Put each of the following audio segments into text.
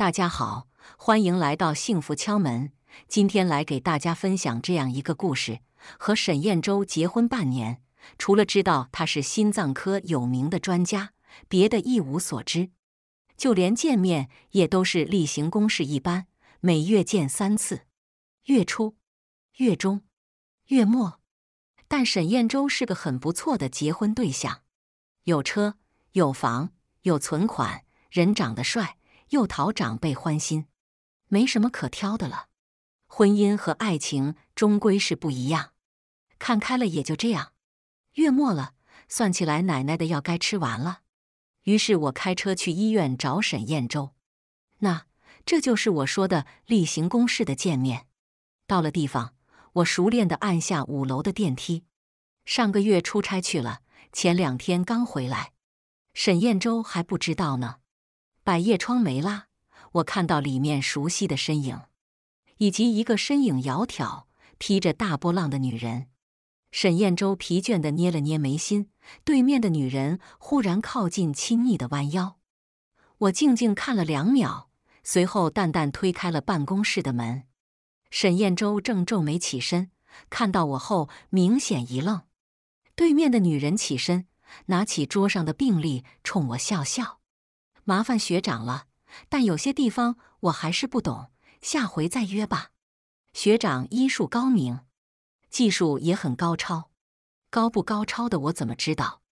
大家好，欢迎来到幸福敲门。今天来给大家分享这样一个故事：和沈彦州结婚半年，除了知道他是心脏科有名的专家，别的一无所知，就连见面也都是例行公事一般，每月见三次，月初、月中、月末。但沈彦州是个很不错的结婚对象，有车、有房、有存款，人长得帅。又讨长辈欢心，没什么可挑的了。婚姻和爱情终归是不一样，看开了也就这样。月末了，算起来奶奶的药该吃完了，于是我开车去医院找沈燕州。那这就是我说的例行公事的见面。到了地方，我熟练地按下五楼的电梯。上个月出差去了，前两天刚回来，沈燕州还不知道呢。百叶窗没拉，我看到里面熟悉的身影，以及一个身影窈窕、披着大波浪的女人。沈彦舟疲倦的捏了捏眉心，对面的女人忽然靠近，亲昵的弯腰。我静静看了两秒，随后淡淡推开了办公室的门。沈彦舟正皱眉起身，看到我后明显一愣。对面的女人起身，拿起桌上的病历，冲我笑笑。麻烦学长了，但有些地方我还是不懂，下回再约吧。学长医术高明，技术也很高超，高不高超的我怎么知道？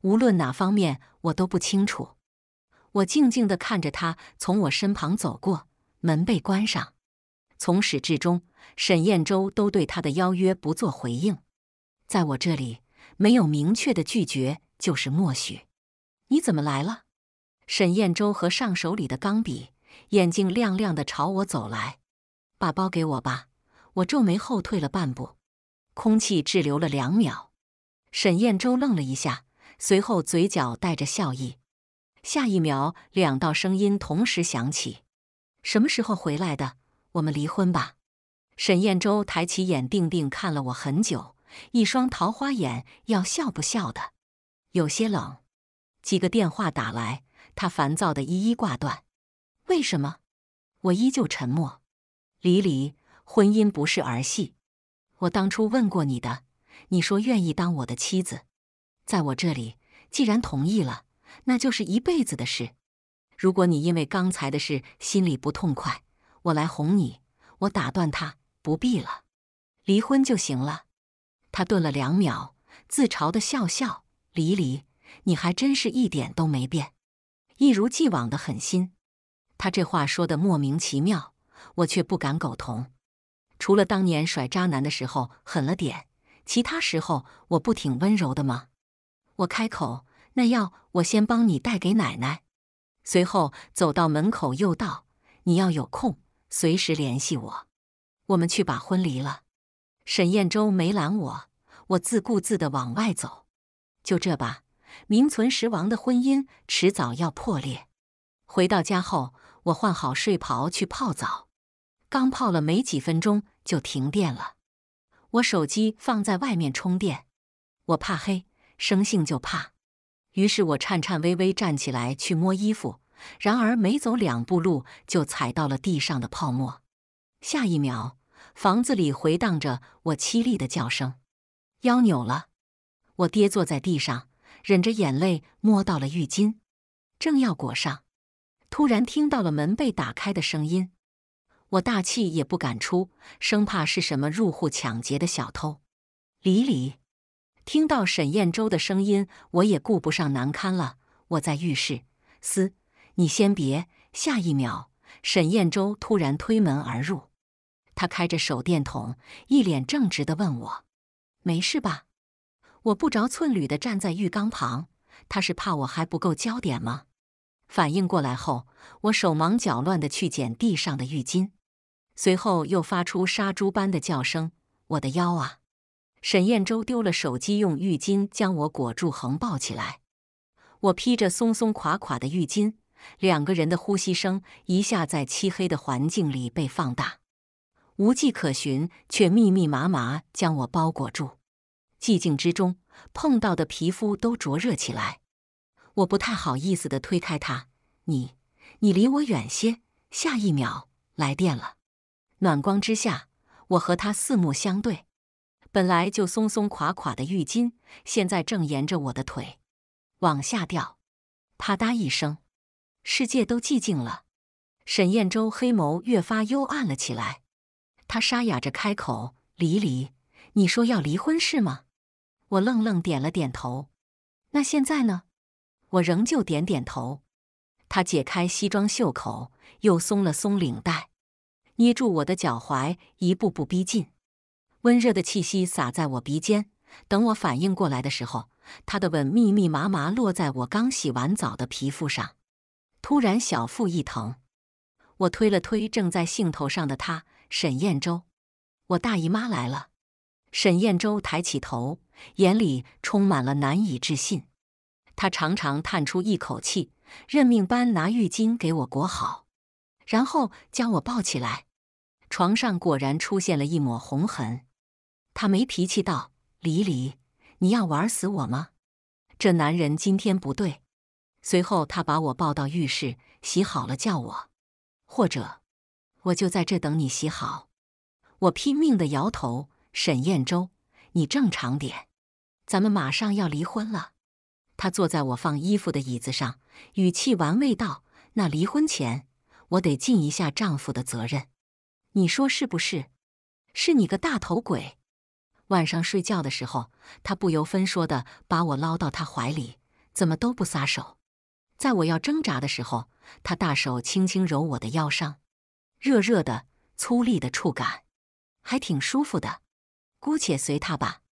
无论哪方面，我都不清楚。我静静地看着他从我身旁走过，门被关上。从始至终，沈燕州都对他的邀约不做回应，在我这里没有明确的拒绝就是默许。你怎么来了？沈彦洲和上手里的钢笔，眼睛亮亮的朝我走来，把包给我吧。我皱眉后退了半步，空气滞留了两秒。沈彦洲愣了一下，随后嘴角带着笑意。下一秒，两道声音同时响起：“什么时候回来的？我们离婚吧。”沈彦洲抬起眼，定定看了我很久，一双桃花眼要笑不笑的，有些冷。几个电话打来。他烦躁的一一挂断，为什么？我依旧沉默。李李，婚姻不是儿戏。我当初问过你的，你说愿意当我的妻子，在我这里，既然同意了，那就是一辈子的事。如果你因为刚才的事心里不痛快，我来哄你。我打断他，不必了，离婚就行了。他顿了两秒，自嘲的笑笑。李李，你还真是一点都没变。一如既往的狠心，他这话说的莫名其妙，我却不敢苟同。除了当年甩渣男的时候狠了点，其他时候我不挺温柔的吗？我开口：“那药我先帮你带给奶奶。”随后走到门口，又道：“你要有空，随时联系我。我们去把婚离了。”沈燕洲没拦我，我自顾自的往外走。就这吧。名存实亡的婚姻迟早要破裂。回到家后，我换好睡袍去泡澡，刚泡了没几分钟就停电了。我手机放在外面充电，我怕黑，生性就怕，于是我颤颤巍巍站起来去摸衣服。然而没走两步路就踩到了地上的泡沫，下一秒，房子里回荡着我凄厉的叫声，腰扭了，我跌坐在地上。忍着眼泪，摸到了浴巾，正要裹上，突然听到了门被打开的声音。我大气也不敢出，生怕是什么入户抢劫的小偷。李李，听到沈燕州的声音，我也顾不上难堪了。我在浴室，嘶，你先别。下一秒，沈燕州突然推门而入，他开着手电筒，一脸正直的问我：“没事吧？”我不着寸缕地站在浴缸旁，他是怕我还不够焦点吗？反应过来后，我手忙脚乱地去捡地上的浴巾，随后又发出杀猪般的叫声。我的腰啊！沈砚舟丢了手机，用浴巾将我裹住，横抱起来。我披着松松垮垮的浴巾，两个人的呼吸声一下在漆黑的环境里被放大，无迹可寻，却密密麻麻将我包裹住。寂静之中，碰到的皮肤都灼热起来。我不太好意思的推开他，你，你离我远些。下一秒，来电了。暖光之下，我和他四目相对。本来就松松垮垮的浴巾，现在正沿着我的腿往下掉。啪嗒一声，世界都寂静了。沈燕洲黑眸越发幽暗了起来，他沙哑着开口：“黎黎，你说要离婚是吗？”我愣愣点了点头，那现在呢？我仍旧点点头。他解开西装袖口，又松了松领带，捏住我的脚踝，一步步逼近。温热的气息洒在我鼻尖，等我反应过来的时候，他的吻密密麻麻落在我刚洗完澡的皮肤上。突然小腹一疼，我推了推正在兴头上的他，沈彦洲，我大姨妈来了。沈彦舟抬起头，眼里充满了难以置信。他长长叹出一口气，任命般拿浴巾给我裹好，然后将我抱起来。床上果然出现了一抹红痕。他没脾气道：“黎黎，你要玩死我吗？”这男人今天不对。随后他把我抱到浴室，洗好了叫我，或者我就在这等你洗好。我拼命的摇头。沈燕舟，你正常点，咱们马上要离婚了。他坐在我放衣服的椅子上，语气玩味道：“那离婚前，我得尽一下丈夫的责任，你说是不是？”“是你个大头鬼！”晚上睡觉的时候，他不由分说的把我捞到他怀里，怎么都不撒手。在我要挣扎的时候，他大手轻轻揉我的腰上，热热的、粗粝的触感，还挺舒服的。姑且随他吧。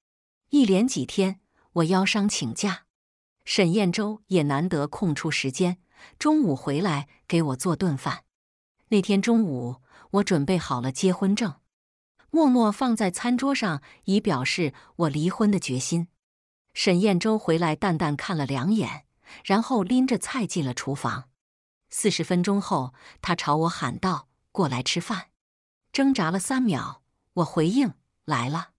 一连几天，我腰伤请假，沈彦州也难得空出时间，中午回来给我做顿饭。那天中午，我准备好了结婚证，默默放在餐桌上，以表示我离婚的决心。沈彦州回来，淡淡看了两眼，然后拎着菜进了厨房。四十分钟后，他朝我喊道：“过来吃饭。”挣扎了三秒，我回应：“来了。”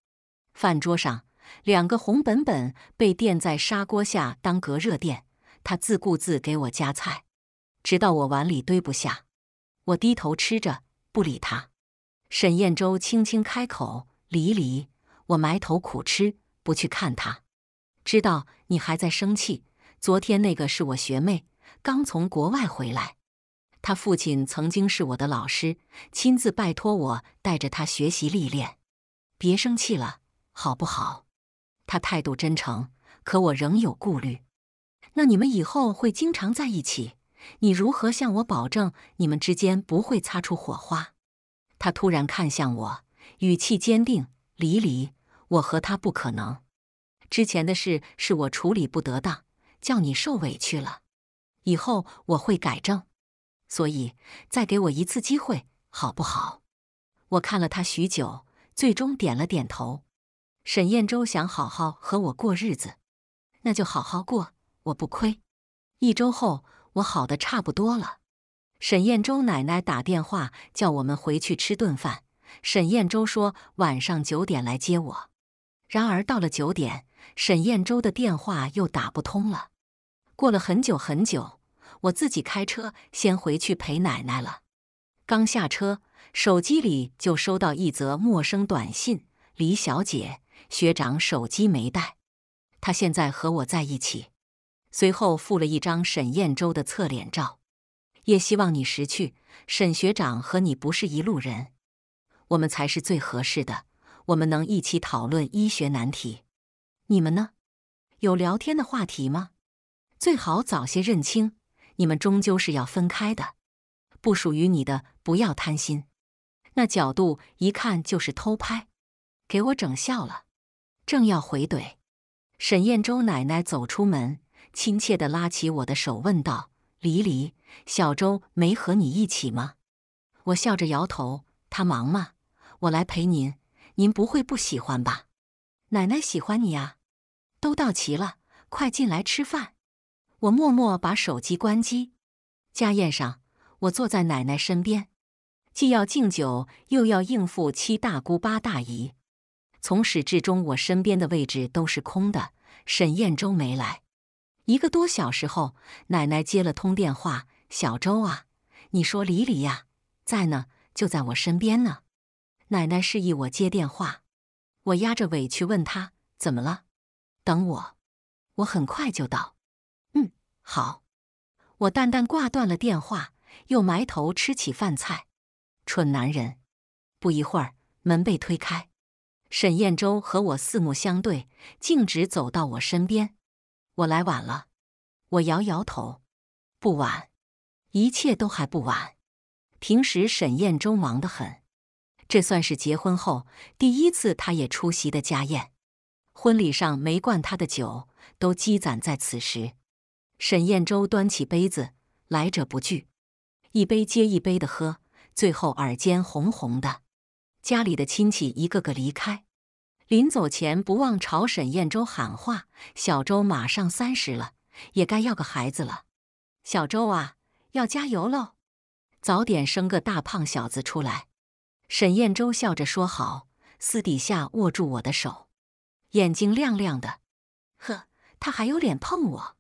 饭桌上，两个红本本被垫在砂锅下当隔热垫。他自顾自给我夹菜，直到我碗里堆不下。我低头吃着，不理他。沈燕洲轻轻开口：“离离。”我埋头苦吃，不去看他。知道你还在生气。昨天那个是我学妹，刚从国外回来。她父亲曾经是我的老师，亲自拜托我带着她学习历练。别生气了。好不好？他态度真诚，可我仍有顾虑。那你们以后会经常在一起？你如何向我保证你们之间不会擦出火花？他突然看向我，语气坚定：“黎离，我和他不可能。之前的事是我处理不得当，叫你受委屈了。以后我会改正，所以再给我一次机会，好不好？”我看了他许久，最终点了点头。沈彦周想好好和我过日子，那就好好过，我不亏。一周后，我好的差不多了。沈彦周奶奶打电话叫我们回去吃顿饭。沈彦周说晚上九点来接我。然而到了九点，沈彦周的电话又打不通了。过了很久很久，我自己开车先回去陪奶奶了。刚下车，手机里就收到一则陌生短信：“李小姐。”学长手机没带，他现在和我在一起。随后附了一张沈彦州的侧脸照，也希望你识趣。沈学长和你不是一路人，我们才是最合适的。我们能一起讨论医学难题。你们呢？有聊天的话题吗？最好早些认清，你们终究是要分开的。不属于你的不要贪心。那角度一看就是偷拍，给我整笑了。正要回怼，沈燕周奶奶走出门，亲切的拉起我的手，问道：“黎黎，小周没和你一起吗？”我笑着摇头：“他忙吗？我来陪您，您不会不喜欢吧？”奶奶喜欢你呀！都到齐了，快进来吃饭。我默默把手机关机。家宴上，我坐在奶奶身边，既要敬酒，又要应付七大姑八大姨。从始至终，我身边的位置都是空的。沈彦周没来。一个多小时后，奶奶接了通电话：“小周啊，你说李李呀，在呢，就在我身边呢。”奶奶示意我接电话，我压着委屈问他：“怎么了？”“等我，我很快就到。”“嗯，好。”我淡淡挂断了电话，又埋头吃起饭菜。蠢男人！不一会儿，门被推开。沈彦舟和我四目相对，径直走到我身边。我来晚了，我摇摇头，不晚，一切都还不晚。平时沈彦舟忙得很，这算是结婚后第一次，他也出席的家宴。婚礼上没灌他的酒，都积攒在此时。沈彦舟端起杯子，来者不拒，一杯接一杯的喝，最后耳尖红红的。家里的亲戚一个个离开，临走前不忘朝沈燕周喊话：“小周马上三十了，也该要个孩子了。小周啊，要加油喽，早点生个大胖小子出来。”沈燕周笑着说：“好。”私底下握住我的手，眼睛亮亮的。呵，他还有脸碰我！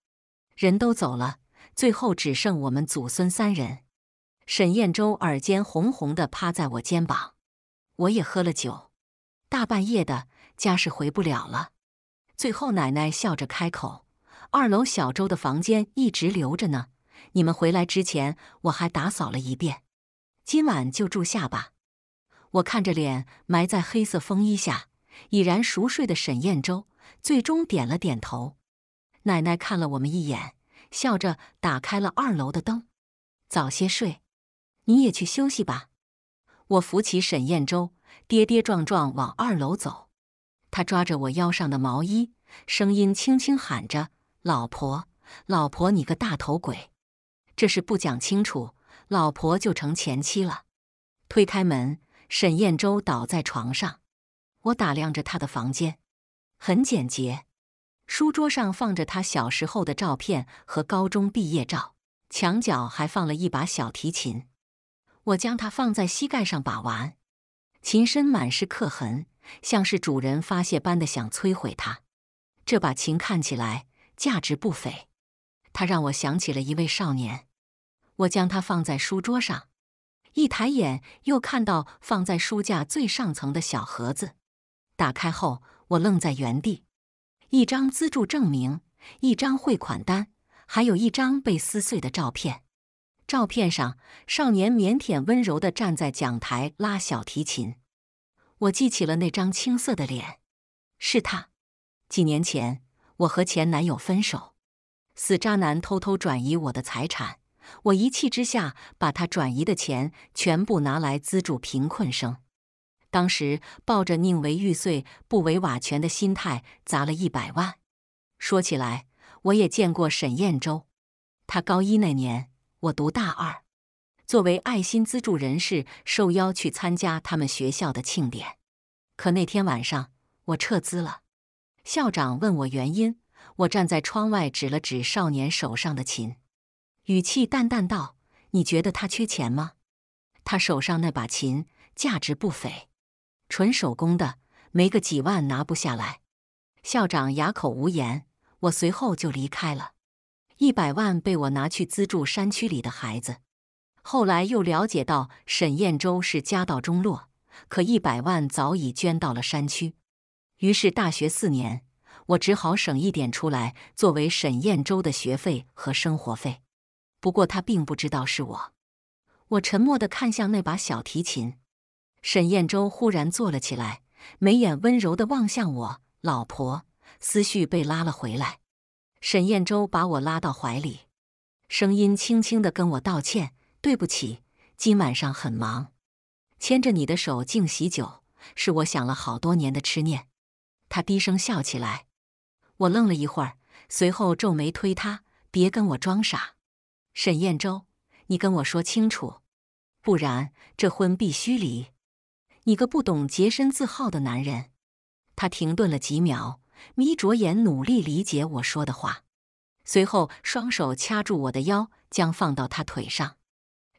人都走了，最后只剩我们祖孙三人。沈燕周耳尖红红的，趴在我肩膀。我也喝了酒，大半夜的家是回不了了。最后，奶奶笑着开口：“二楼小周的房间一直留着呢，你们回来之前我还打扫了一遍，今晚就住下吧。”我看着脸埋在黑色风衣下已然熟睡的沈燕周，最终点了点头。奶奶看了我们一眼，笑着打开了二楼的灯：“早些睡，你也去休息吧。”我扶起沈彦舟，跌跌撞撞往二楼走。他抓着我腰上的毛衣，声音轻轻喊着：“老婆，老婆，你个大头鬼！这是不讲清楚，老婆就成前妻了。”推开门，沈彦舟倒在床上。我打量着他的房间，很简洁。书桌上放着他小时候的照片和高中毕业照，墙角还放了一把小提琴。我将它放在膝盖上把玩，琴身满是刻痕，像是主人发泄般的想摧毁它。这把琴看起来价值不菲，它让我想起了一位少年。我将它放在书桌上，一抬眼又看到放在书架最上层的小盒子，打开后我愣在原地：一张资助证明，一张汇款单，还有一张被撕碎的照片。照片上，少年腼腆温柔的站在讲台拉小提琴。我记起了那张青涩的脸，是他。几年前，我和前男友分手，死渣男偷偷转移我的财产，我一气之下把他转移的钱全部拿来资助贫困生。当时抱着宁为玉碎不为瓦全的心态，砸了一百万。说起来，我也见过沈彦州，他高一那年。我读大二，作为爱心资助人士，受邀去参加他们学校的庆典。可那天晚上，我撤资了。校长问我原因，我站在窗外指了指少年手上的琴，语气淡淡道：“你觉得他缺钱吗？他手上那把琴价值不菲，纯手工的，没个几万拿不下来。”校长哑口无言，我随后就离开了。一百万被我拿去资助山区里的孩子，后来又了解到沈彦州是家道中落，可一百万早已捐到了山区。于是大学四年，我只好省一点出来作为沈彦州的学费和生活费。不过他并不知道是我。我沉默的看向那把小提琴，沈彦州忽然坐了起来，眉眼温柔的望向我，老婆，思绪被拉了回来。沈彦舟把我拉到怀里，声音轻轻的跟我道歉：“对不起，今晚上很忙。”牵着你的手敬喜酒，是我想了好多年的痴念。他低声笑起来，我愣了一会儿，随后皱眉推他：“别跟我装傻，沈彦舟，你跟我说清楚，不然这婚必须离！你个不懂洁身自好的男人。”他停顿了几秒。眯着眼，努力理解我说的话，随后双手掐住我的腰，将放到他腿上。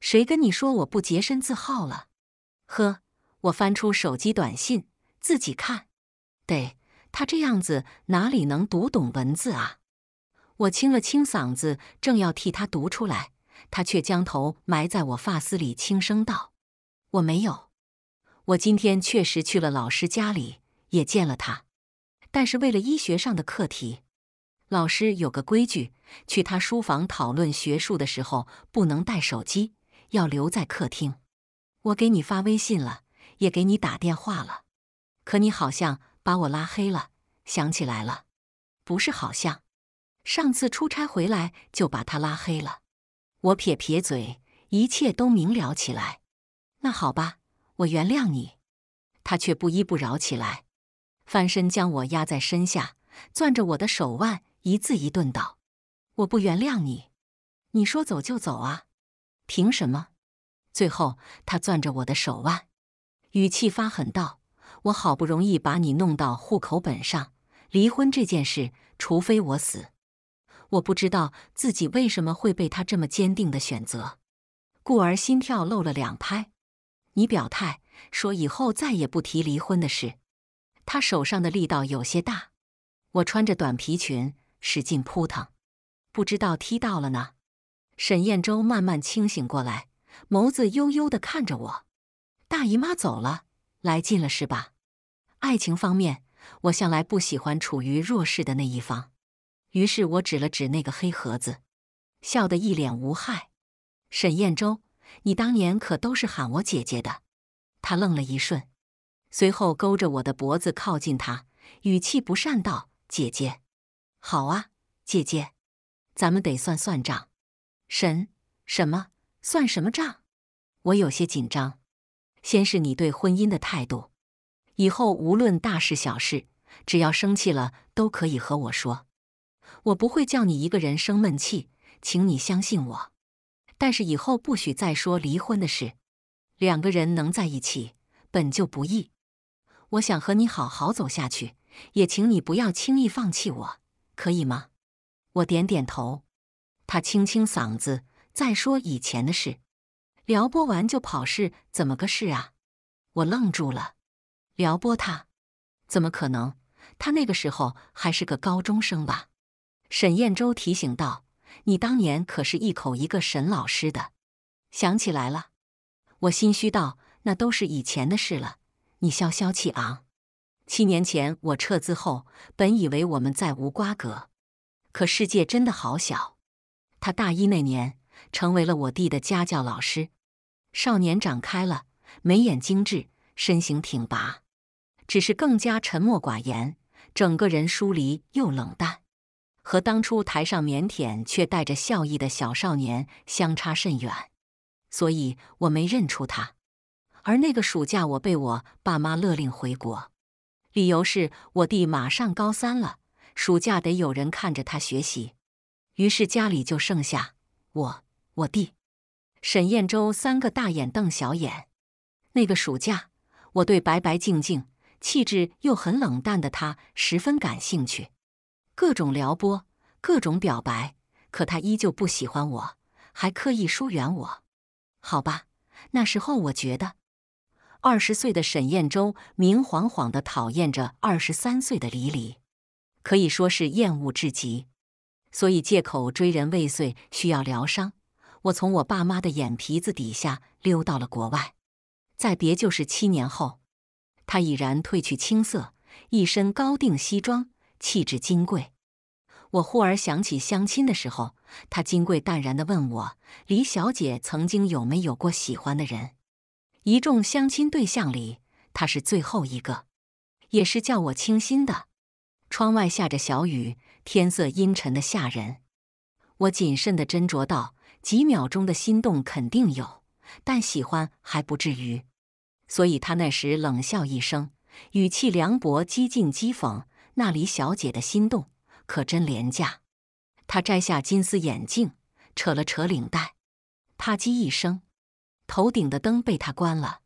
谁跟你说我不洁身自好了？呵，我翻出手机短信，自己看。得他这样子，哪里能读懂文字啊？我清了清嗓子，正要替他读出来，他却将头埋在我发丝里，轻声道：“我没有，我今天确实去了老师家里，也见了他。”但是为了医学上的课题，老师有个规矩：去他书房讨论学术的时候不能带手机，要留在客厅。我给你发微信了，也给你打电话了，可你好像把我拉黑了。想起来了，不是好像，上次出差回来就把他拉黑了。我撇撇嘴，一切都明了起来。那好吧，我原谅你。他却不依不饶起来。翻身将我压在身下，攥着我的手腕，一字一顿道：“我不原谅你，你说走就走啊？凭什么？”最后，他攥着我的手腕，语气发狠道：“我好不容易把你弄到户口本上，离婚这件事，除非我死。”我不知道自己为什么会被他这么坚定的选择，故而心跳漏了两拍。你表态说以后再也不提离婚的事。他手上的力道有些大，我穿着短皮裙使劲扑腾，不知道踢到了呢。沈砚舟慢慢清醒过来，眸子幽幽地看着我：“大姨妈走了，来劲了是吧？”爱情方面，我向来不喜欢处于弱势的那一方，于是我指了指那个黑盒子，笑得一脸无害。沈砚舟，你当年可都是喊我姐姐的。他愣了一瞬。随后勾着我的脖子靠近他，语气不善道：“姐姐，好啊，姐姐，咱们得算算账。神什么算什么账？我有些紧张。先是你对婚姻的态度，以后无论大事小事，只要生气了都可以和我说，我不会叫你一个人生闷气，请你相信我。但是以后不许再说离婚的事，两个人能在一起本就不易。”我想和你好好走下去，也请你不要轻易放弃，我可以吗？我点点头。他清清嗓子，再说以前的事。撩拨完就跑是怎么个事啊？我愣住了。撩拨他？怎么可能？他那个时候还是个高中生吧？沈彦舟提醒道：“你当年可是一口一个沈老师的。”想起来了，我心虚道：“那都是以前的事了。”你消消气啊！七年前我撤资后，本以为我们再无瓜葛，可世界真的好小。他大一那年，成为了我弟的家教老师。少年长开了，眉眼精致，身形挺拔，只是更加沉默寡言，整个人疏离又冷淡，和当初台上腼腆却带着笑意的小少年相差甚远，所以我没认出他。而那个暑假，我被我爸妈勒令回国，理由是我弟马上高三了，暑假得有人看着他学习。于是家里就剩下我、我弟、沈燕舟三个大眼瞪小眼。那个暑假，我对白白净净、气质又很冷淡的他十分感兴趣，各种撩拨，各种表白，可他依旧不喜欢我，还刻意疏远我。好吧，那时候我觉得。二十岁的沈彦舟明晃晃地讨厌着二十三岁的李李，可以说是厌恶至极。所以借口追人未遂，需要疗伤，我从我爸妈的眼皮子底下溜到了国外。再别就是七年后，他已然褪去青涩，一身高定西装，气质金贵。我忽而想起相亲的时候，他金贵淡然地问我：“李小姐曾经有没有过喜欢的人？”一众相亲对象里，他是最后一个，也是叫我倾心的。窗外下着小雨，天色阴沉的吓人。我谨慎的斟酌道：“几秒钟的心动肯定有，但喜欢还不至于。”所以他那时冷笑一声，语气凉薄，几近讥讽：“那李小姐的心动可真廉价。”他摘下金丝眼镜，扯了扯领带，啪叽一声。头顶的灯被他关了，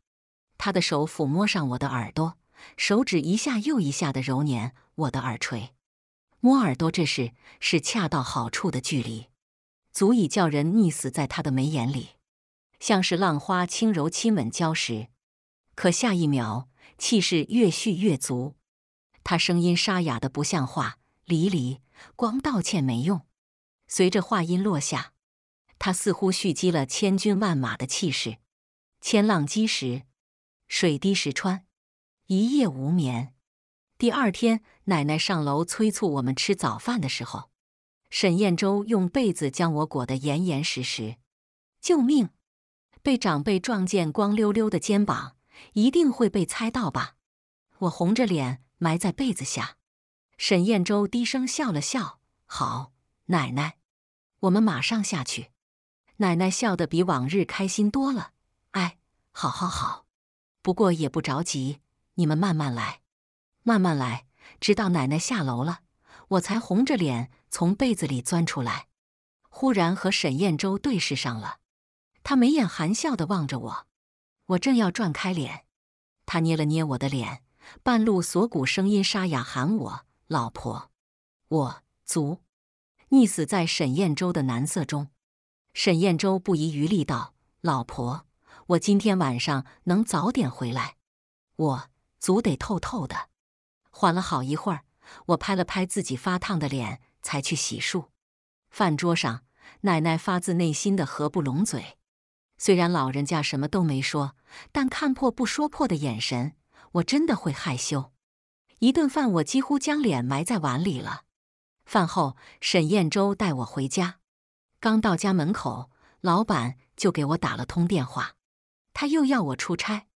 他的手抚摸上我的耳朵，手指一下又一下的揉捻我的耳垂，摸耳朵这事是恰到好处的距离，足以叫人溺死在他的眉眼里，像是浪花轻柔亲吻礁石。可下一秒，气势越蓄越足，他声音沙哑的不像话：“离离，光道歉没用。”随着话音落下。他似乎蓄积了千军万马的气势，千浪击石，水滴石穿。一夜无眠。第二天，奶奶上楼催促我们吃早饭的时候，沈燕州用被子将我裹得严严实实。救命！被长辈撞见光溜溜的肩膀，一定会被猜到吧？我红着脸埋在被子下。沈燕州低声笑了笑：“好，奶奶，我们马上下去。”奶奶笑得比往日开心多了，哎，好好好，不过也不着急，你们慢慢来，慢慢来。直到奶奶下楼了，我才红着脸从被子里钻出来。忽然和沈燕洲对视上了，他眉眼含笑的望着我，我正要转开脸，他捏了捏我的脸，半露锁骨，声音沙哑喊我：“老婆，我足溺死在沈燕洲的男色中。”沈彦舟不遗余力道：“老婆，我今天晚上能早点回来，我足得透透的。”缓了好一会儿，我拍了拍自己发烫的脸，才去洗漱。饭桌上，奶奶发自内心的合不拢嘴。虽然老人家什么都没说，但看破不说破的眼神，我真的会害羞。一顿饭，我几乎将脸埋在碗里了。饭后，沈彦舟带我回家。刚到家门口，老板就给我打了通电话，他又要我出差，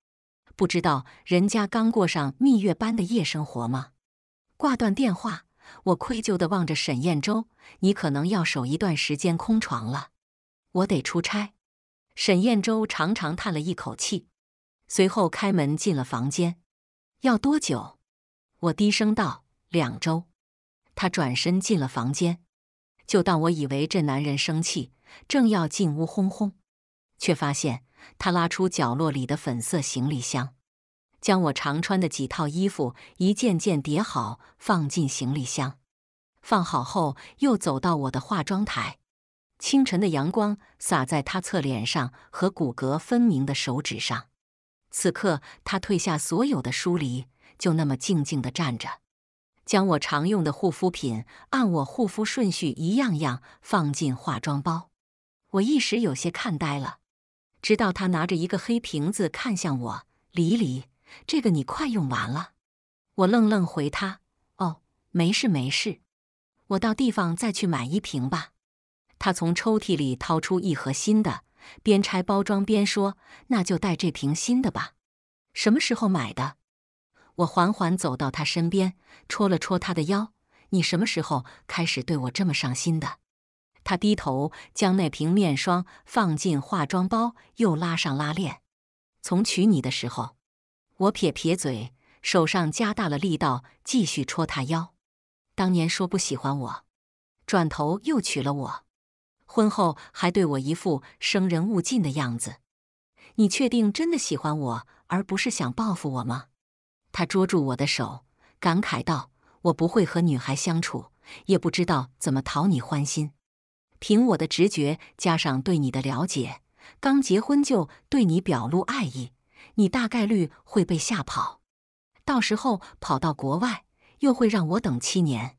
不知道人家刚过上蜜月般的夜生活吗？挂断电话，我愧疚的望着沈彦州，你可能要守一段时间空床了，我得出差。”沈彦州长长叹了一口气，随后开门进了房间。要多久？我低声道：“两周。”他转身进了房间。就当我以为这男人生气，正要进屋轰轰，却发现他拉出角落里的粉色行李箱，将我常穿的几套衣服一件件叠好放进行李箱。放好后，又走到我的化妆台，清晨的阳光洒在他侧脸上和骨骼分明的手指上。此刻，他褪下所有的疏离，就那么静静的站着。将我常用的护肤品按我护肤顺序一样样放进化妆包，我一时有些看呆了。直到他拿着一个黑瓶子看向我，黎黎，这个你快用完了。我愣愣回他：“哦，没事没事，我到地方再去买一瓶吧。”他从抽屉里掏出一盒新的，边拆包装边说：“那就带这瓶新的吧。什么时候买的？”我缓缓走到他身边，戳了戳他的腰：“你什么时候开始对我这么上心的？”他低头将那瓶面霜放进化妆包，又拉上拉链。从娶你的时候，我撇撇嘴，手上加大了力道，继续戳他腰。当年说不喜欢我，转头又娶了我，婚后还对我一副生人勿近的样子。你确定真的喜欢我，而不是想报复我吗？他捉住我的手，感慨道：“我不会和女孩相处，也不知道怎么讨你欢心。凭我的直觉加上对你的了解，刚结婚就对你表露爱意，你大概率会被吓跑。到时候跑到国外，又会让我等七年。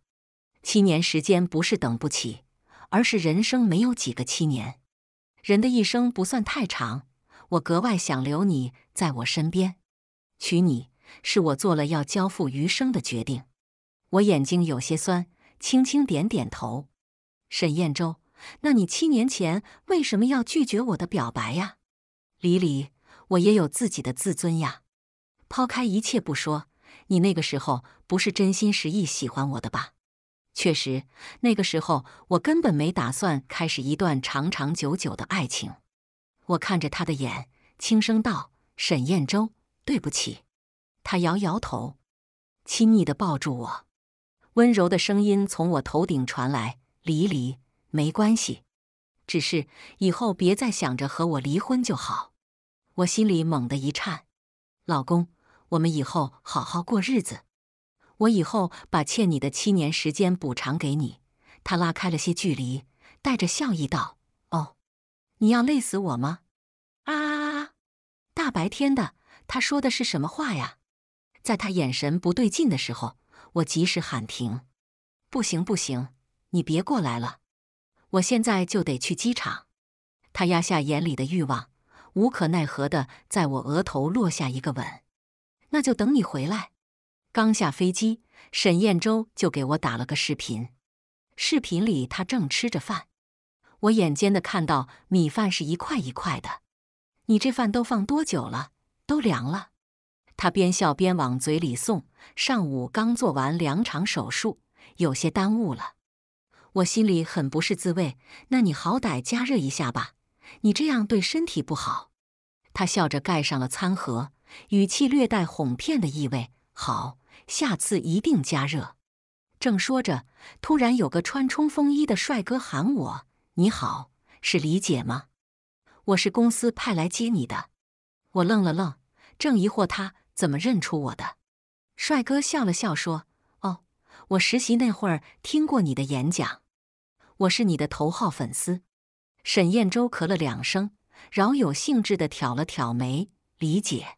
七年时间不是等不起，而是人生没有几个七年。人的一生不算太长，我格外想留你在我身边，娶你。”是我做了要交付余生的决定，我眼睛有些酸，轻轻点点头。沈燕州，那你七年前为什么要拒绝我的表白呀？李李，我也有自己的自尊呀。抛开一切不说，你那个时候不是真心实意喜欢我的吧？确实，那个时候我根本没打算开始一段长长久久的爱情。我看着他的眼，轻声道：“沈燕州，对不起。”他摇摇头，亲昵的抱住我，温柔的声音从我头顶传来：“离离，没关系，只是以后别再想着和我离婚就好。”我心里猛地一颤，老公，我们以后好好过日子，我以后把欠你的七年时间补偿给你。他拉开了些距离，带着笑意道：“哦，你要累死我吗？”啊！大白天的，他说的是什么话呀？在他眼神不对劲的时候，我及时喊停：“不行，不行，你别过来了，我现在就得去机场。”他压下眼里的欲望，无可奈何的在我额头落下一个吻。“那就等你回来。”刚下飞机，沈燕洲就给我打了个视频。视频里他正吃着饭，我眼尖的看到米饭是一块一块的。你这饭都放多久了？都凉了。他边笑边往嘴里送。上午刚做完两场手术，有些耽误了。我心里很不是滋味。那你好歹加热一下吧，你这样对身体不好。他笑着盖上了餐盒，语气略带哄骗的意味。好，下次一定加热。正说着，突然有个穿冲锋衣的帅哥喊我：“你好，是李姐吗？我是公司派来接你的。”我愣了愣，正疑惑他。怎么认出我的？帅哥笑了笑说：“哦，我实习那会儿听过你的演讲，我是你的头号粉丝。”沈燕洲咳了两声，饶有兴致地挑了挑眉：“李姐，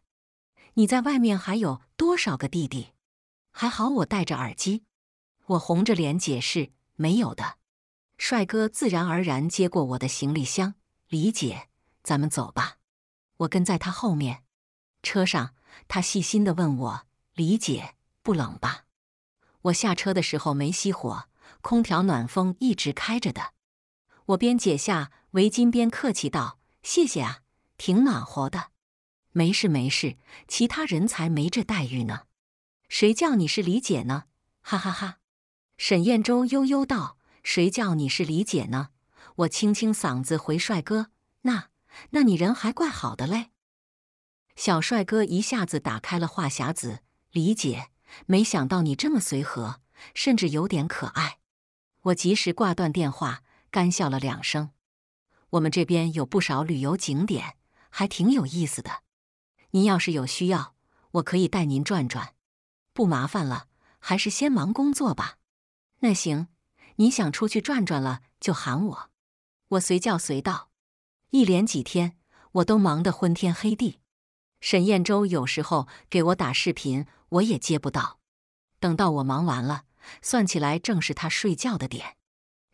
你在外面还有多少个弟弟？”还好我戴着耳机。我红着脸解释：“没有的。”帅哥自然而然接过我的行李箱：“李姐，咱们走吧。”我跟在他后面，车上。他细心地问我：“李姐不冷吧？”我下车的时候没熄火，空调暖风一直开着的。我边解下围巾边客气道：“谢谢啊，挺暖和的。”“没事没事，其他人才没这待遇呢。”“谁叫你是李姐呢？”“哈哈哈。”沈燕洲悠悠道：“谁叫你是李姐呢？”我清清嗓子回：“帅哥，那那你人还怪好的嘞。”小帅哥一下子打开了话匣子，李姐，没想到你这么随和，甚至有点可爱。我及时挂断电话，干笑了两声。我们这边有不少旅游景点，还挺有意思的。您要是有需要，我可以带您转转。不麻烦了，还是先忙工作吧。那行，您想出去转转了就喊我，我随叫随到。一连几天，我都忙得昏天黑地。沈彦舟有时候给我打视频，我也接不到。等到我忙完了，算起来正是他睡觉的点。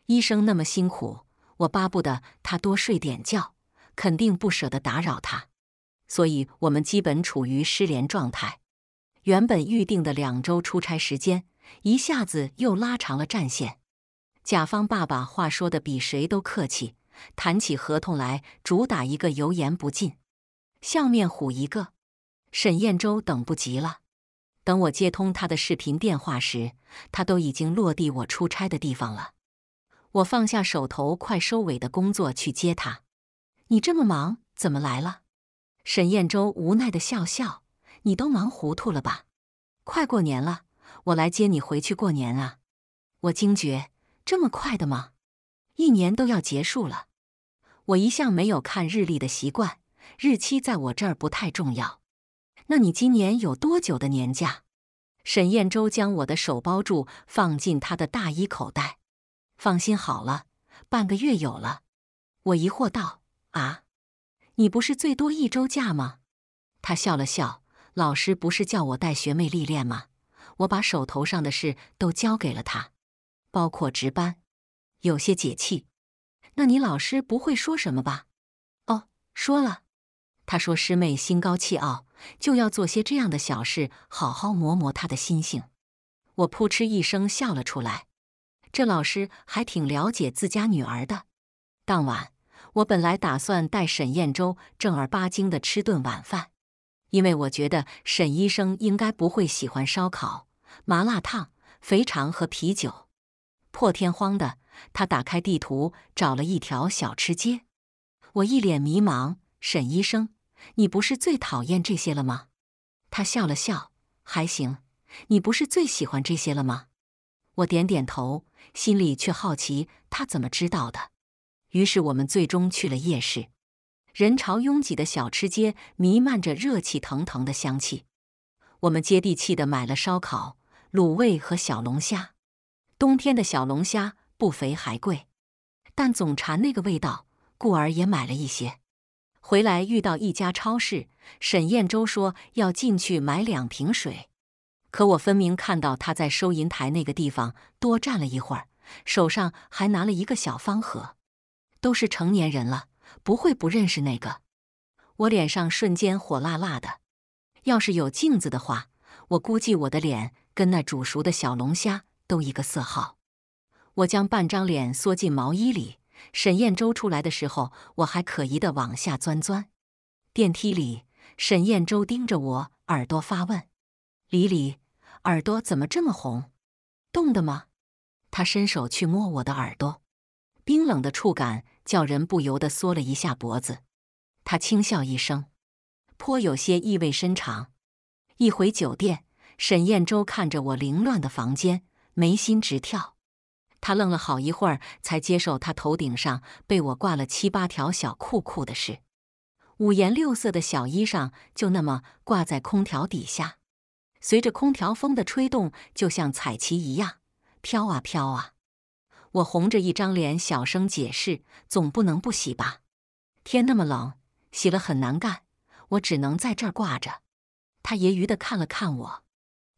医生那么辛苦，我巴不得他多睡点觉，肯定不舍得打扰他。所以我们基本处于失联状态。原本预定的两周出差时间，一下子又拉长了战线。甲方爸爸话说的比谁都客气，谈起合同来主打一个油盐不进。笑面虎一个，沈彦州等不及了。等我接通他的视频电话时，他都已经落地我出差的地方了。我放下手头快收尾的工作去接他。你这么忙，怎么来了？沈彦州无奈的笑笑：“你都忙糊涂了吧？快过年了，我来接你回去过年啊！”我惊觉：“这么快的吗？一年都要结束了。我一向没有看日历的习惯。”日期在我这儿不太重要，那你今年有多久的年假？沈彦舟将我的手包住，放进他的大衣口袋。放心好了，半个月有了。我疑惑道：“啊，你不是最多一周假吗？”他笑了笑：“老师不是叫我带学妹历练吗？我把手头上的事都交给了他，包括值班。有些解气。那你老师不会说什么吧？”“哦，说了。”他说：“师妹心高气傲，就要做些这样的小事，好好磨磨她的心性。”我扑哧一声笑了出来。这老师还挺了解自家女儿的。当晚，我本来打算带沈燕舟正儿八经的吃顿晚饭，因为我觉得沈医生应该不会喜欢烧烤、麻辣烫、肥肠和啤酒。破天荒的，他打开地图找了一条小吃街。我一脸迷茫，沈医生。你不是最讨厌这些了吗？他笑了笑，还行。你不是最喜欢这些了吗？我点点头，心里却好奇他怎么知道的。于是我们最终去了夜市，人潮拥挤的小吃街弥漫着热气腾腾的香气。我们接地气的买了烧烤、卤味和小龙虾。冬天的小龙虾不肥还贵，但总馋那个味道，故而也买了一些。回来遇到一家超市，沈彦舟说要进去买两瓶水，可我分明看到他在收银台那个地方多站了一会儿，手上还拿了一个小方盒。都是成年人了，不会不认识那个。我脸上瞬间火辣辣的，要是有镜子的话，我估计我的脸跟那煮熟的小龙虾都一个色号。我将半张脸缩进毛衣里。沈彦周出来的时候，我还可疑的往下钻钻。电梯里，沈彦周盯着我耳朵发问：“李李，耳朵怎么这么红？冻的吗？”他伸手去摸我的耳朵，冰冷的触感叫人不由得缩了一下脖子。他轻笑一声，颇有些意味深长。一回酒店，沈彦周看着我凌乱的房间，眉心直跳。他愣了好一会儿，才接受他头顶上被我挂了七八条小裤裤的事。五颜六色的小衣裳就那么挂在空调底下，随着空调风的吹动，就像彩旗一样飘啊飘啊。我红着一张脸，小声解释：“总不能不洗吧？天那么冷，洗了很难干。我只能在这儿挂着。”他揶揄的看了看我：“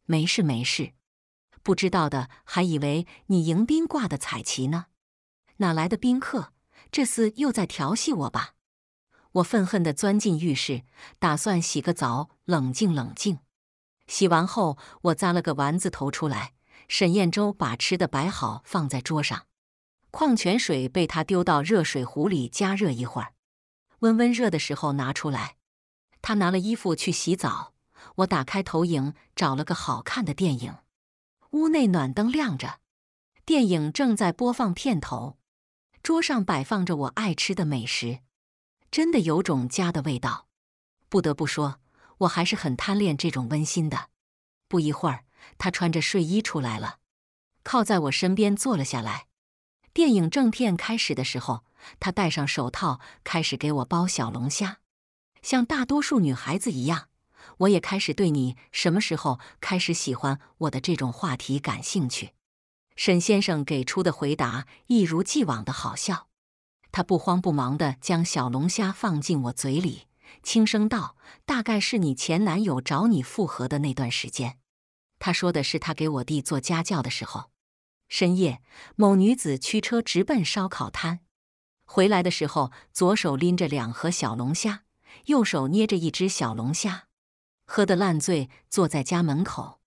没事，没事。”不知道的还以为你迎宾挂的彩旗呢，哪来的宾客？这厮又在调戏我吧！我愤恨的钻进浴室，打算洗个澡冷静冷静。洗完后，我扎了个丸子头出来。沈砚舟把吃的摆好放在桌上，矿泉水被他丢到热水壶里加热一会儿，温温热的时候拿出来。他拿了衣服去洗澡，我打开投影找了个好看的电影。屋内暖灯亮着，电影正在播放片头，桌上摆放着我爱吃的美食，真的有种家的味道。不得不说，我还是很贪恋这种温馨的。不一会儿，他穿着睡衣出来了，靠在我身边坐了下来。电影正片开始的时候，他戴上手套开始给我剥小龙虾，像大多数女孩子一样。我也开始对你什么时候开始喜欢我的这种话题感兴趣。沈先生给出的回答一如既往的好笑。他不慌不忙地将小龙虾放进我嘴里，轻声道：“大概是你前男友找你复合的那段时间。”他说的是他给我弟做家教的时候。深夜，某女子驱车直奔烧烤摊，回来的时候左手拎着两盒小龙虾，右手捏着一只小龙虾。喝的烂醉，坐在家门口。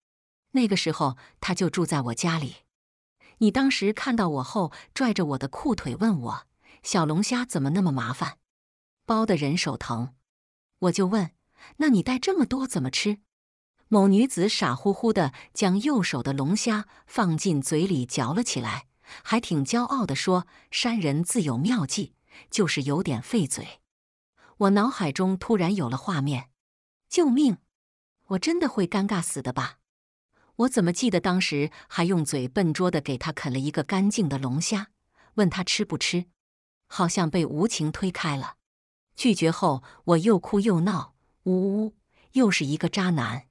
那个时候，他就住在我家里。你当时看到我后，拽着我的裤腿问我：“小龙虾怎么那么麻烦，剥的人手疼？”我就问：“那你带这么多怎么吃？”某女子傻乎乎的将右手的龙虾放进嘴里嚼了起来，还挺骄傲的说：“山人自有妙计，就是有点费嘴。”我脑海中突然有了画面：“救命！”我真的会尴尬死的吧？我怎么记得当时还用嘴笨拙的给他啃了一个干净的龙虾，问他吃不吃？好像被无情推开了，拒绝后我又哭又闹，呜呜，又是一个渣男，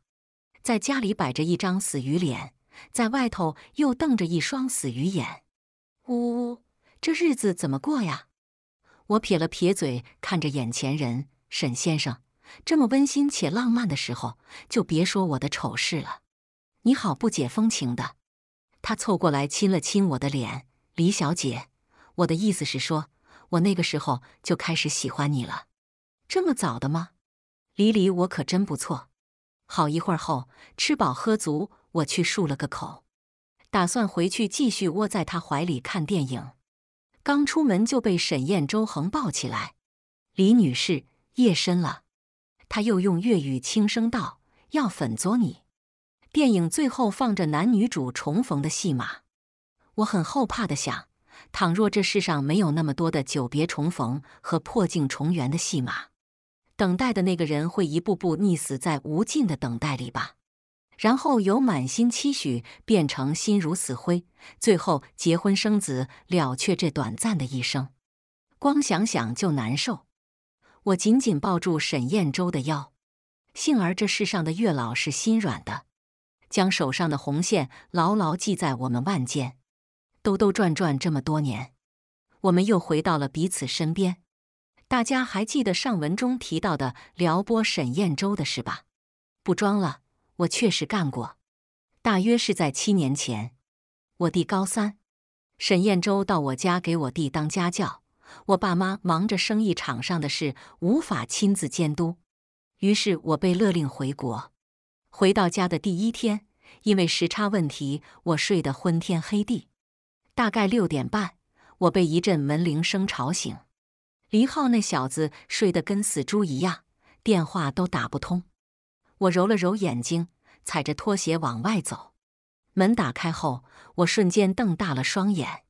在家里摆着一张死鱼脸，在外头又瞪着一双死鱼眼，呜呜，这日子怎么过呀？我撇了撇嘴，看着眼前人，沈先生。这么温馨且浪漫的时候，就别说我的丑事了。你好不解风情的，他凑过来亲了亲我的脸。李小姐，我的意思是说，我那个时候就开始喜欢你了。这么早的吗？李李，我可真不错。好一会儿后，吃饱喝足，我去漱了个口，打算回去继续窝在他怀里看电影。刚出门就被沈燕、周横抱起来。李女士，夜深了。他又用粤语轻声道：“要粉作你。”电影最后放着男女主重逢的戏码，我很后怕的想：倘若这世上没有那么多的久别重逢和破镜重圆的戏码，等待的那个人会一步步溺死在无尽的等待里吧？然后由满心期许变成心如死灰，最后结婚生子了却这短暂的一生，光想想就难受。我紧紧抱住沈燕州的腰，幸而这世上的月老是心软的，将手上的红线牢牢系在我们腕间。兜兜转转这么多年，我们又回到了彼此身边。大家还记得上文中提到的撩拨沈燕州的事吧？不装了，我确实干过。大约是在七年前，我弟高三，沈燕州到我家给我弟当家教。我爸妈忙着生意场上的事，无法亲自监督，于是我被勒令回国。回到家的第一天，因为时差问题，我睡得昏天黑地。大概六点半，我被一阵门铃声吵醒。黎浩那小子睡得跟死猪一样，电话都打不通。我揉了揉眼睛，踩着拖鞋往外走。门打开后，我瞬间瞪大了双眼。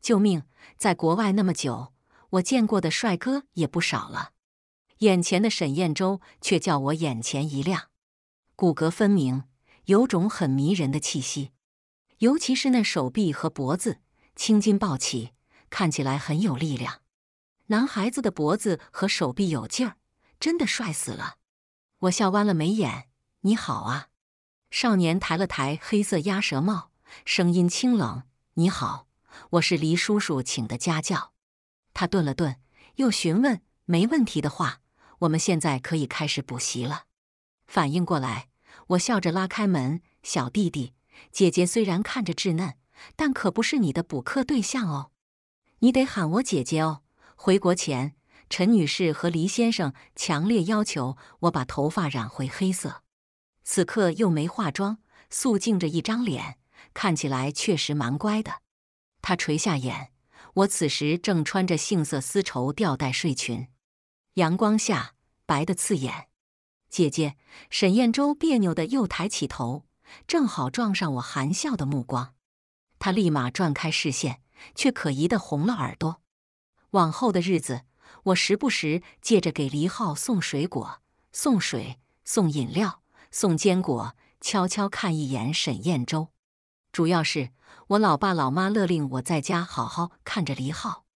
救命！在国外那么久，我见过的帅哥也不少了，眼前的沈砚舟却叫我眼前一亮。骨骼分明，有种很迷人的气息，尤其是那手臂和脖子，青筋暴起，看起来很有力量。男孩子的脖子和手臂有劲儿，真的帅死了！我笑弯了眉眼。你好啊，少年抬了抬黑色鸭舌帽，声音清冷：“你好。”我是黎叔叔请的家教，他顿了顿，又询问：“没问题的话，我们现在可以开始补习了。”反应过来，我笑着拉开门：“小弟弟，姐姐虽然看着稚嫩，但可不是你的补课对象哦，你得喊我姐姐哦。”回国前，陈女士和黎先生强烈要求我把头发染回黑色，此刻又没化妆，素净着一张脸，看起来确实蛮乖的。他垂下眼，我此时正穿着杏色丝绸吊带睡裙，阳光下白的刺眼。姐姐沈燕周别扭的又抬起头，正好撞上我含笑的目光，他立马转开视线，却可疑的红了耳朵。往后的日子，我时不时借着给黎浩送水果、送水、送饮料、送坚果，悄悄看一眼沈燕周，主要是。我老爸老妈勒令我在家好好看着黎浩，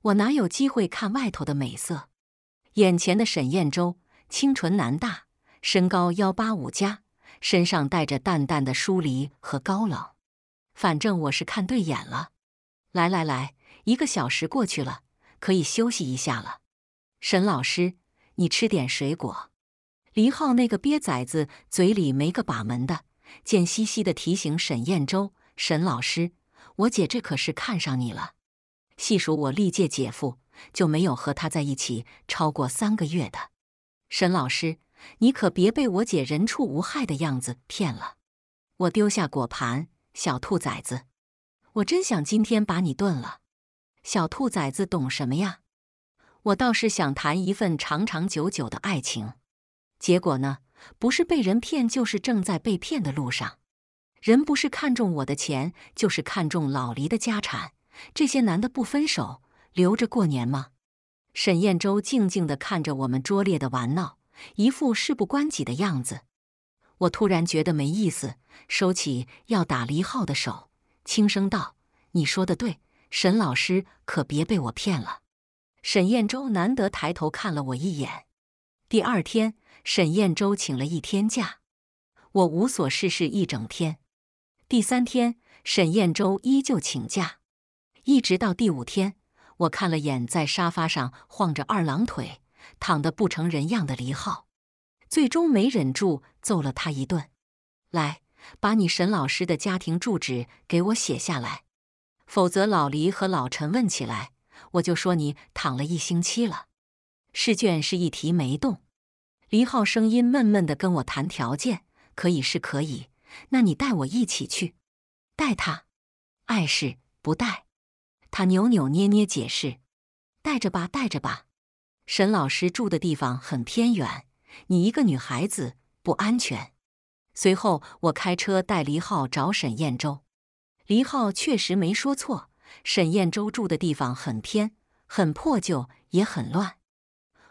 我哪有机会看外头的美色？眼前的沈燕洲，清纯男大，身高幺八五加，身上带着淡淡的疏离和高冷。反正我是看对眼了。来来来，一个小时过去了，可以休息一下了。沈老师，你吃点水果。黎浩那个瘪崽子嘴里没个把门的，贱兮兮的提醒沈燕洲。沈老师，我姐这可是看上你了。细数我历届姐夫，就没有和他在一起超过三个月的。沈老师，你可别被我姐人畜无害的样子骗了。我丢下果盘，小兔崽子，我真想今天把你炖了。小兔崽子懂什么呀？我倒是想谈一份长长久久的爱情，结果呢，不是被人骗，就是正在被骗的路上。人不是看中我的钱，就是看中老黎的家产。这些男的不分手，留着过年吗？沈燕洲静静地看着我们拙劣的玩闹，一副事不关己的样子。我突然觉得没意思，收起要打黎浩的手，轻声道：“你说的对，沈老师，可别被我骗了。”沈燕洲难得抬头看了我一眼。第二天，沈燕洲请了一天假，我无所事事一整天。第三天，沈彦舟依旧请假，一直到第五天，我看了眼在沙发上晃着二郎腿、躺得不成人样的黎浩，最终没忍住揍了他一顿。来，把你沈老师的家庭住址给我写下来，否则老黎和老陈问起来，我就说你躺了一星期了。试卷是一题没动。黎浩声音闷闷的跟我谈条件，可以是可以。那你带我一起去，带他，碍事不带？他扭扭捏捏解释：“带着吧，带着吧。”沈老师住的地方很偏远，你一个女孩子不安全。随后，我开车带黎浩找沈燕州。黎浩确实没说错，沈燕州住的地方很偏，很破旧，也很乱。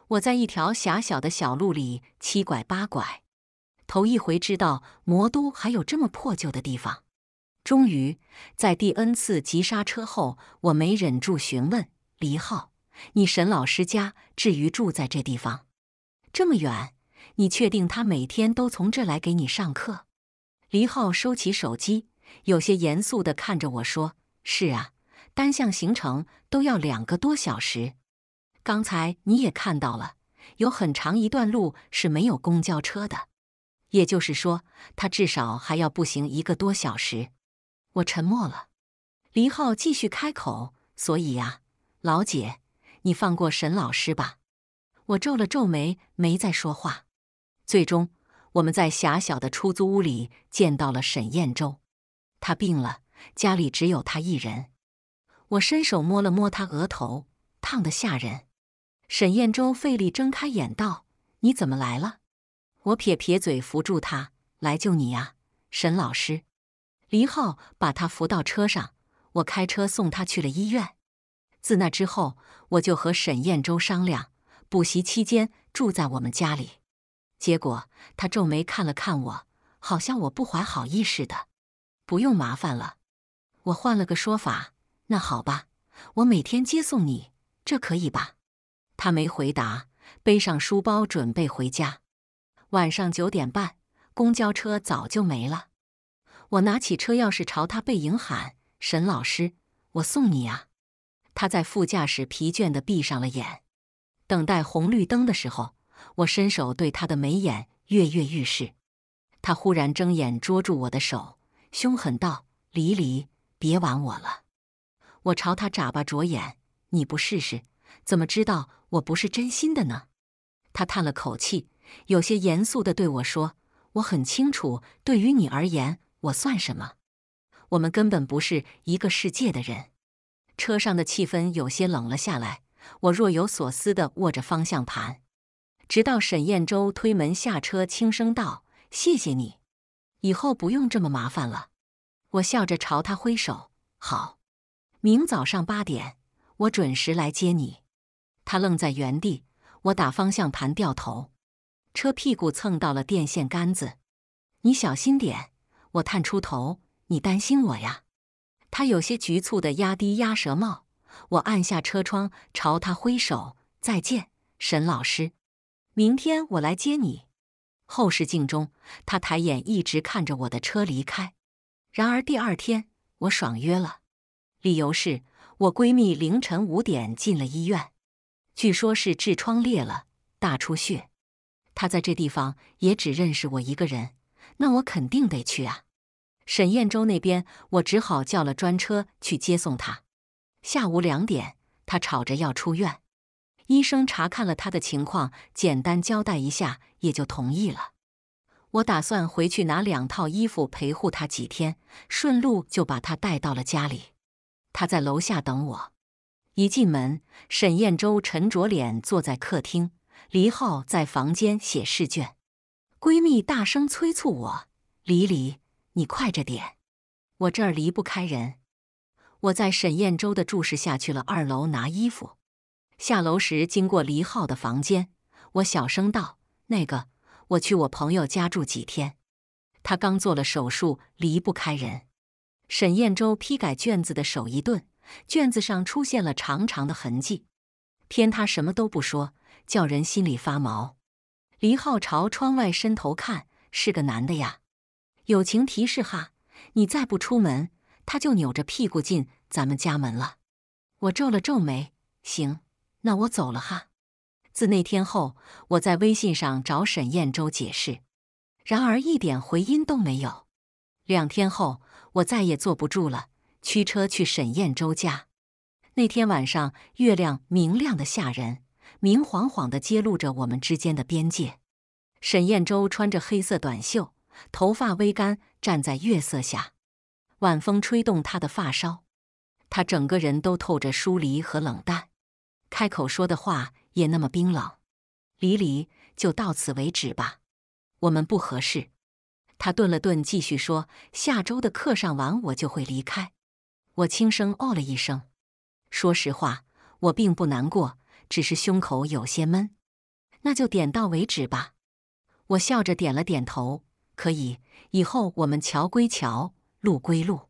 我在一条狭小的小路里七拐八拐。头一回知道魔都还有这么破旧的地方。终于在第 n 次急刹车后，我没忍住询问：“黎浩，你沈老师家至于住在这地方？这么远，你确定他每天都从这来给你上课？”黎浩收起手机，有些严肃的看着我说：“是啊，单向行程都要两个多小时。刚才你也看到了，有很长一段路是没有公交车的。”也就是说，他至少还要步行一个多小时。我沉默了。黎浩继续开口：“所以呀，老姐，你放过沈老师吧。”我皱了皱眉，没再说话。最终，我们在狭小的出租屋里见到了沈彦州。他病了，家里只有他一人。我伸手摸了摸他额头，烫得吓人。沈彦州费力睁开眼，道：“你怎么来了？”我撇撇嘴，扶住他来救你呀，沈老师。黎浩把他扶到车上，我开车送他去了医院。自那之后，我就和沈彦舟商量，补习期间住在我们家里。结果他皱眉看了看我，好像我不怀好意似的。不用麻烦了，我换了个说法。那好吧，我每天接送你，这可以吧？他没回答，背上书包准备回家。晚上九点半，公交车早就没了。我拿起车钥匙，朝他背影喊：“沈老师，我送你啊！”他在副驾驶疲倦地闭上了眼。等待红绿灯的时候，我伸手对他的眉眼跃跃欲试。他忽然睁眼，捉住我的手，凶狠道：“黎黎，别玩我了！”我朝他眨巴着眼：“你不试试，怎么知道我不是真心的呢？”他叹了口气。有些严肃的对我说：“我很清楚，对于你而言，我算什么？我们根本不是一个世界的人。”车上的气氛有些冷了下来。我若有所思地握着方向盘，直到沈彦舟推门下车，轻声道：“谢谢你，以后不用这么麻烦了。”我笑着朝他挥手：“好，明早上八点，我准时来接你。”他愣在原地，我打方向盘掉头。车屁股蹭到了电线杆子，你小心点！我探出头，你担心我呀？他有些局促的压低鸭舌帽，我按下车窗，朝他挥手再见，沈老师，明天我来接你。后视镜中，他抬眼一直看着我的车离开。然而第二天，我爽约了，理由是我闺蜜凌晨五点进了医院，据说是痔疮裂了，大出血。他在这地方也只认识我一个人，那我肯定得去啊。沈彦州那边，我只好叫了专车去接送他。下午两点，他吵着要出院，医生查看了他的情况，简单交代一下，也就同意了。我打算回去拿两套衣服陪护他几天，顺路就把他带到了家里。他在楼下等我，一进门，沈彦州沉着脸坐在客厅。黎浩在房间写试卷，闺蜜大声催促我：“黎黎，你快着点，我这儿离不开人。”我在沈燕洲的注视下去了二楼拿衣服。下楼时经过黎浩的房间，我小声道：“那个，我去我朋友家住几天，他刚做了手术，离不开人。”沈燕洲批改卷子的手一顿，卷子上出现了长长的痕迹。偏他什么都不说。叫人心里发毛。黎浩朝窗外伸头看，是个男的呀。友情提示哈，你再不出门，他就扭着屁股进咱们家门了。我皱了皱眉，行，那我走了哈。自那天后，我在微信上找沈燕州解释，然而一点回音都没有。两天后，我再也坐不住了，驱车去沈燕州家。那天晚上，月亮明亮的吓人。明晃晃的揭露着我们之间的边界。沈彦舟穿着黑色短袖，头发微干，站在月色下，晚风吹动他的发梢，他整个人都透着疏离和冷淡，开口说的话也那么冰冷。黎黎，就到此为止吧，我们不合适。他顿了顿，继续说：“下周的课上完，我就会离开。”我轻声哦了一声。说实话，我并不难过。只是胸口有些闷，那就点到为止吧。我笑着点了点头，可以。以后我们桥归桥，路归路。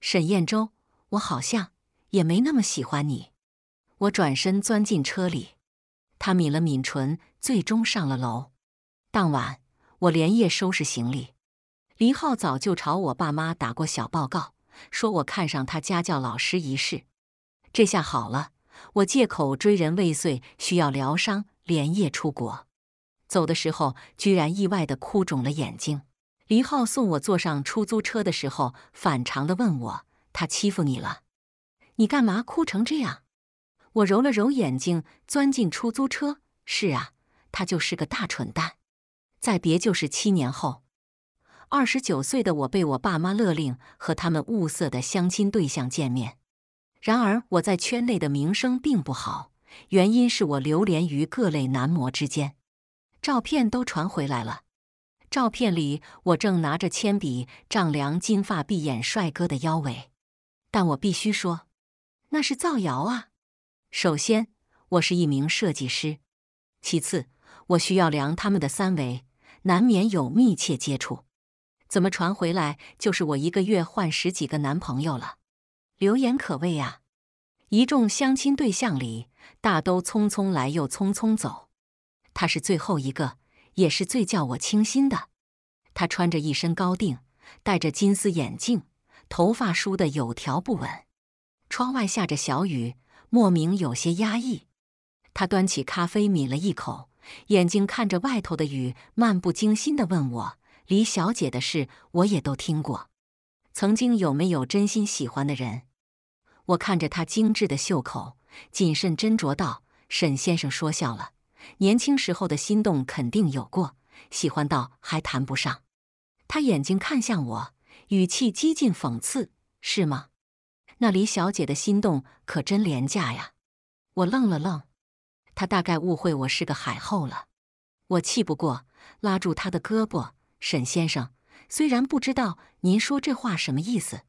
沈彦舟，我好像也没那么喜欢你。我转身钻进车里，他抿了抿唇，最终上了楼。当晚，我连夜收拾行李。林浩早就朝我爸妈打过小报告，说我看上他家教老师一事。这下好了。我借口追人未遂，需要疗伤，连夜出国。走的时候，居然意外的哭肿了眼睛。黎浩送我坐上出租车的时候，反常的问我：“他欺负你了？你干嘛哭成这样？”我揉了揉眼睛，钻进出租车。是啊，他就是个大蠢蛋。再别就是七年后，二十九岁的我被我爸妈勒令和他们物色的相亲对象见面。然而，我在圈内的名声并不好，原因是我流连于各类男模之间，照片都传回来了。照片里，我正拿着铅笔丈量金发碧眼帅哥的腰围，但我必须说，那是造谣啊！首先，我是一名设计师；其次，我需要量他们的三围，难免有密切接触，怎么传回来就是我一个月换十几个男朋友了？流言可畏啊！一众相亲对象里，大都匆匆来又匆匆走。他是最后一个，也是最叫我倾心的。他穿着一身高定，戴着金丝眼镜，头发梳的有条不紊。窗外下着小雨，莫名有些压抑。他端起咖啡抿了一口，眼睛看着外头的雨，漫不经心的问我：“李小姐的事，我也都听过。曾经有没有真心喜欢的人？”我看着他精致的袖口，谨慎斟酌道：“沈先生说笑了，年轻时候的心动肯定有过，喜欢到还谈不上。”他眼睛看向我，语气几近讽刺：“是吗？那李小姐的心动可真廉价呀！”我愣了愣，他大概误会我是个海后了。我气不过，拉住他的胳膊：“沈先生，虽然不知道您说这话什么意思。”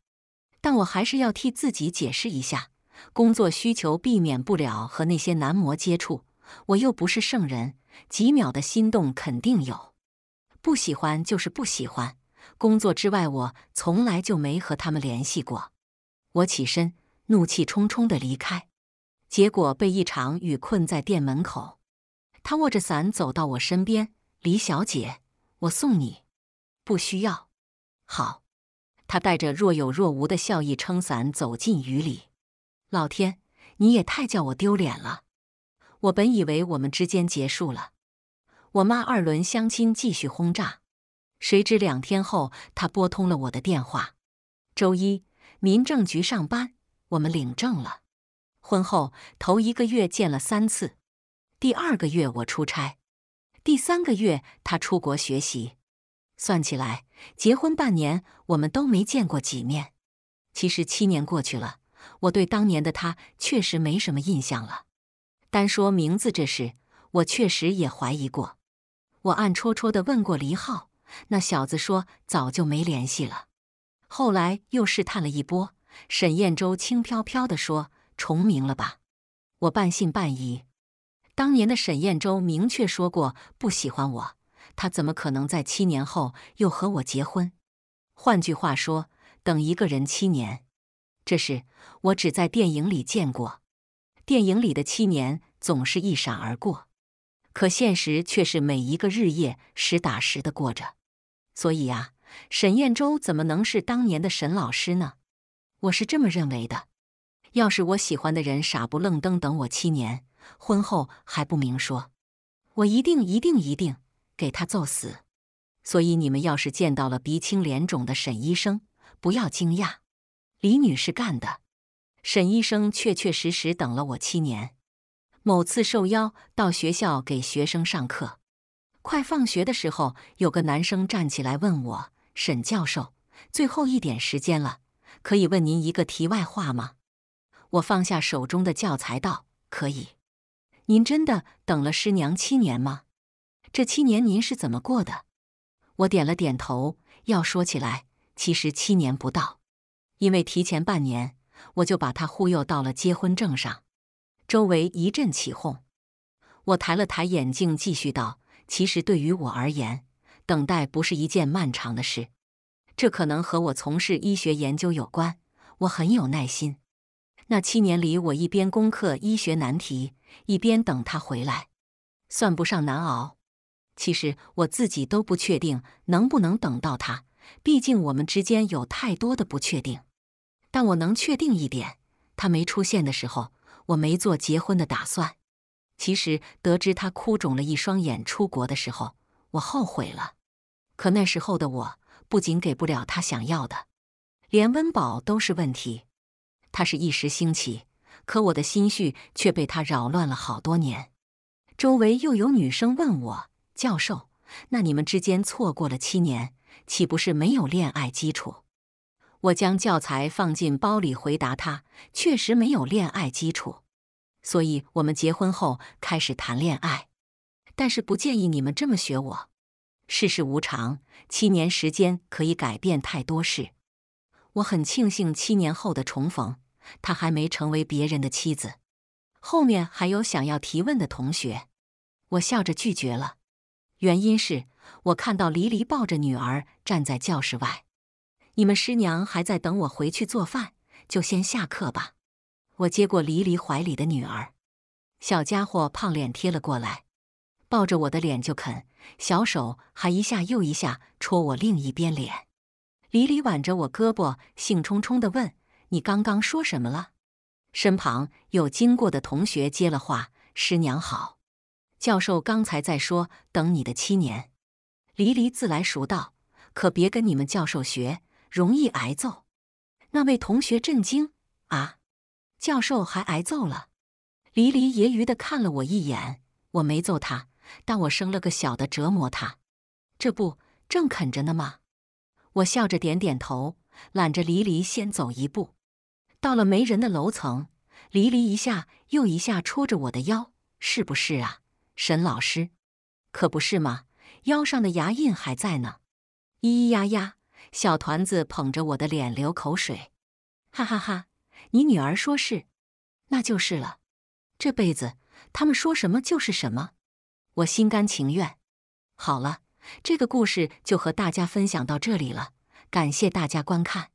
但我还是要替自己解释一下，工作需求避免不了和那些男模接触，我又不是圣人，几秒的心动肯定有，不喜欢就是不喜欢。工作之外，我从来就没和他们联系过。我起身，怒气冲冲的离开，结果被一场雨困在店门口。他握着伞走到我身边，李小姐，我送你。不需要。好。他带着若有若无的笑意，撑伞走进雨里。老天，你也太叫我丢脸了！我本以为我们之间结束了，我妈二轮相亲继续轰炸。谁知两天后，她拨通了我的电话。周一，民政局上班，我们领证了。婚后头一个月见了三次，第二个月我出差，第三个月他出国学习。算起来。结婚半年，我们都没见过几面。其实七年过去了，我对当年的他确实没什么印象了。单说名字这事，我确实也怀疑过。我暗戳戳的问过黎浩，那小子说早就没联系了。后来又试探了一波，沈燕州轻飘飘的说重名了吧？我半信半疑。当年的沈燕州明确说过不喜欢我。他怎么可能在七年后又和我结婚？换句话说，等一个人七年，这是我只在电影里见过。电影里的七年总是一闪而过，可现实却是每一个日夜实打实的过着。所以呀，沈燕舟怎么能是当年的沈老师呢？我是这么认为的。要是我喜欢的人傻不愣登等我七年，婚后还不明说，我一定一定一定。给他揍死，所以你们要是见到了鼻青脸肿的沈医生，不要惊讶，李女士干的。沈医生确确实实等了我七年。某次受邀到学校给学生上课，快放学的时候，有个男生站起来问我：“沈教授，最后一点时间了，可以问您一个题外话吗？”我放下手中的教材道：“可以。”您真的等了师娘七年吗？这七年您是怎么过的？我点了点头。要说起来，其实七年不到，因为提前半年我就把他忽悠到了结婚证上。周围一阵起哄。我抬了抬眼镜，继续道：“其实对于我而言，等待不是一件漫长的事。这可能和我从事医学研究有关，我很有耐心。那七年里，我一边攻克医学难题，一边等他回来，算不上难熬。”其实我自己都不确定能不能等到他，毕竟我们之间有太多的不确定。但我能确定一点，他没出现的时候，我没做结婚的打算。其实得知他哭肿了一双眼出国的时候，我后悔了。可那时候的我，不仅给不了他想要的，连温饱都是问题。他是一时兴起，可我的心绪却被他扰乱了好多年。周围又有女生问我。教授，那你们之间错过了七年，岂不是没有恋爱基础？我将教材放进包里，回答他：确实没有恋爱基础，所以我们结婚后开始谈恋爱。但是不建议你们这么学我。世事无常，七年时间可以改变太多事。我很庆幸七年后的重逢，他还没成为别人的妻子。后面还有想要提问的同学，我笑着拒绝了。原因是，我看到黎黎抱着女儿站在教室外，你们师娘还在等我回去做饭，就先下课吧。我接过黎黎怀里的女儿，小家伙胖脸贴了过来，抱着我的脸就啃，小手还一下又一下戳我另一边脸。黎黎挽着我胳膊，兴冲冲的问：“你刚刚说什么了？”身旁有经过的同学接了话：“师娘好。”教授刚才在说等你的七年，黎黎自来熟道，可别跟你们教授学，容易挨揍。那位同学震惊啊，教授还挨揍了。黎黎揶揄的看了我一眼，我没揍他，但我生了个小的折磨他，这不正啃着呢吗？我笑着点点头，揽着黎黎先走一步，到了没人的楼层，黎黎一下又一下戳着我的腰，是不是啊？沈老师，可不是嘛，腰上的牙印还在呢。咿咿呀呀，小团子捧着我的脸流口水。哈哈哈，你女儿说是，那就是了。这辈子他们说什么就是什么，我心甘情愿。好了，这个故事就和大家分享到这里了，感谢大家观看。